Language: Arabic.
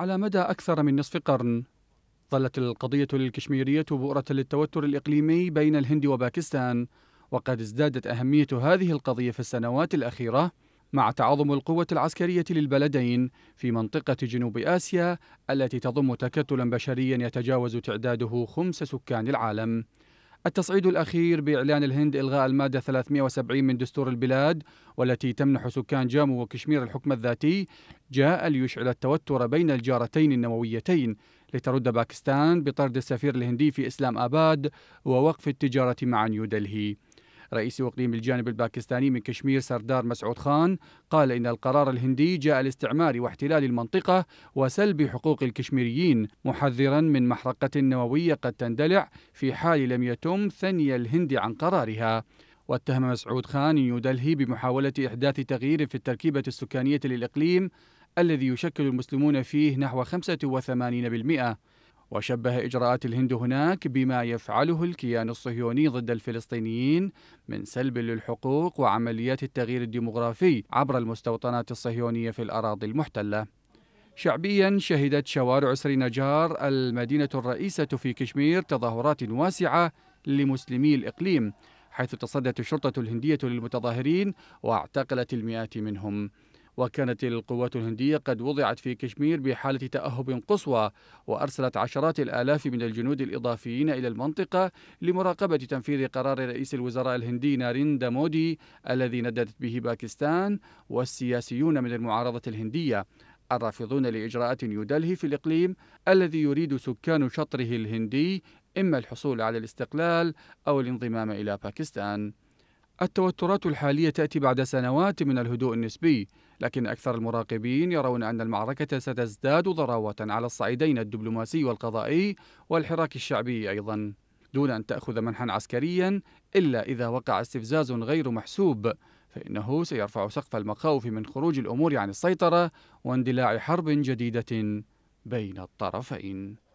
على مدى أكثر من نصف قرن ظلت القضية الكشميرية بؤرة للتوتر الإقليمي بين الهند وباكستان وقد ازدادت أهمية هذه القضية في السنوات الأخيرة مع تعاظم القوة العسكرية للبلدين في منطقة جنوب آسيا التي تضم تكتلا بشريا يتجاوز تعداده خمس سكان العالم التصعيد الأخير بإعلان الهند إلغاء المادة 370 من دستور البلاد والتي تمنح سكان جامو وكشمير الحكم الذاتي جاء ليشعل التوتر بين الجارتين النوويتين لترد باكستان بطرد السفير الهندي في إسلام آباد ووقف التجارة مع نيودلهي رئيس إقليم الجانب الباكستاني من كشمير سردار مسعود خان قال إن القرار الهندي جاء لاستعمار واحتلال المنطقة وسلب حقوق الكشميريين محذرا من محرقة نووية قد تندلع في حال لم يتم ثني الهند عن قرارها واتهم مسعود خان يدلهي بمحاولة إحداث تغيير في التركيبة السكانية للإقليم الذي يشكل المسلمون فيه نحو 85% وشبه إجراءات الهند هناك بما يفعله الكيان الصهيوني ضد الفلسطينيين من سلب للحقوق وعمليات التغيير الديمغرافي عبر المستوطنات الصهيونية في الأراضي المحتلة شعبيا شهدت شوارع سرينجار المدينة الرئيسة في كشمير تظاهرات واسعة لمسلمي الإقليم حيث تصدت الشرطة الهندية للمتظاهرين واعتقلت المئات منهم وكانت القوات الهندية قد وضعت في كشمير بحالة تأهب قصوى وأرسلت عشرات الآلاف من الجنود الإضافيين إلى المنطقة لمراقبة تنفيذ قرار رئيس الوزراء الهندي ناريندا مودي الذي نددت به باكستان والسياسيون من المعارضة الهندية الرافضون لإجراءات يدلهي في الإقليم الذي يريد سكان شطره الهندي إما الحصول على الاستقلال أو الانضمام إلى باكستان التوترات الحالية تأتي بعد سنوات من الهدوء النسبي لكن أكثر المراقبين يرون أن المعركة ستزداد ضراوة على الصعيدين الدبلوماسي والقضائي والحراك الشعبي أيضا دون أن تأخذ منحا عسكريا إلا إذا وقع استفزاز غير محسوب فإنه سيرفع سقف المخاوف من خروج الأمور عن السيطرة واندلاع حرب جديدة بين الطرفين